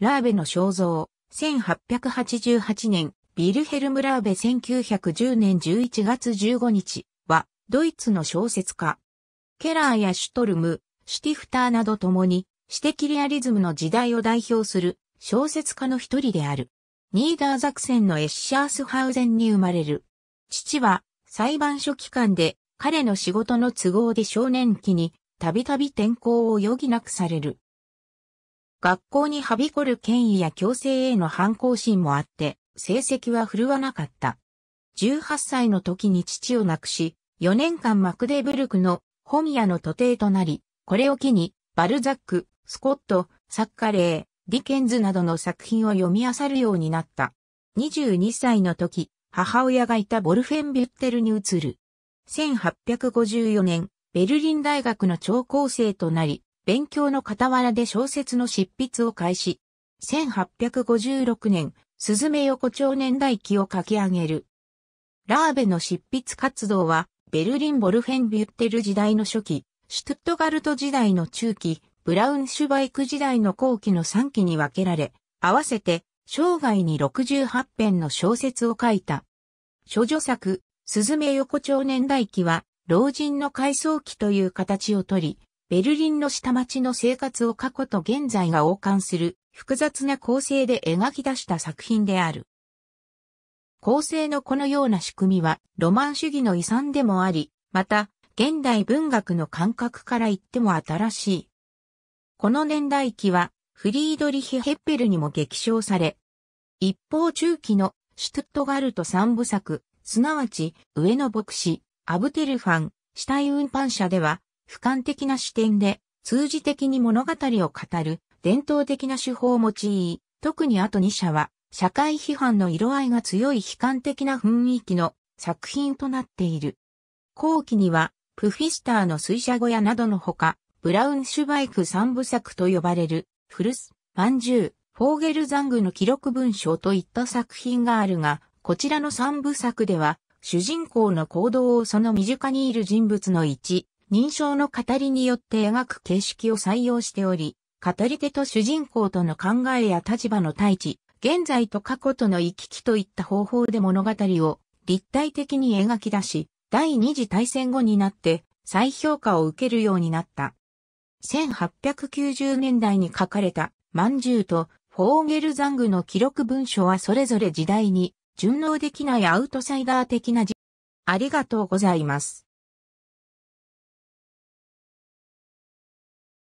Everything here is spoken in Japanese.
ラーベの肖像、1888年、ビルヘルム・ラーベ1910年11月15日は、ドイツの小説家。ケラーやシュトルム、シュティフターなど共に、詩的リアリズムの時代を代表する小説家の一人である。ニーダーザクセンのエッシャースハウゼンに生まれる。父は裁判所機関で彼の仕事の都合で少年期にたびたび転校を余儀なくされる。学校にはびこる権威や強制への反抗心もあって、成績は振るわなかった。18歳の時に父を亡くし、4年間マクデブルクの本屋の徒弟となり、これを機に、バルザック、スコット、サッカレー、ディケンズなどの作品を読み漁るようになった。22歳の時、母親がいたボルフェンビュッテルに移る。1854年、ベルリン大学の超高生となり、勉強の傍らで小説の執筆を開始。1856年、スズメ横丁年代記を書き上げる。ラーベの執筆活動は、ベルリン・ボルフェンビュッテル時代の初期、シュトゥットガルト時代の中期、ブラウンシュバイク時代の後期の3期に分けられ、合わせて、生涯に68編の小説を書いた。諸女作、スズメ横丁年代記は、老人の回想記という形をとり、ベルリンの下町の生活を過去と現在が王冠する複雑な構成で描き出した作品である。構成のこのような仕組みはロマン主義の遺産でもあり、また現代文学の感覚から言っても新しい。この年代期はフリードリヒ・ヘッペルにも激賞され、一方中期のシュトゥットガルト三部作、すなわち上野牧師、アブテルファン、死体運搬者では俯瞰的な視点で、通じ的に物語を語る、伝統的な手法を用い、特にあと2社は、社会批判の色合いが強い悲観的な雰囲気の作品となっている。後期には、プフィスターの水車小屋などのほか、ブラウンシュバイク三部作と呼ばれる、フルス、マンジュー、フォーゲルザングの記録文章といった作品があるが、こちらの三部作では、主人公の行動をその身近にいる人物の一認証の語りによって描く形式を採用しており、語り手と主人公との考えや立場の対峙、現在と過去との行き来といった方法で物語を立体的に描き出し、第二次大戦後になって再評価を受けるようになった。1890年代に書かれた、まんとフォーゲルザングの記録文書はそれぞれ時代に順応できないアウトサイダー的なありがとうございます。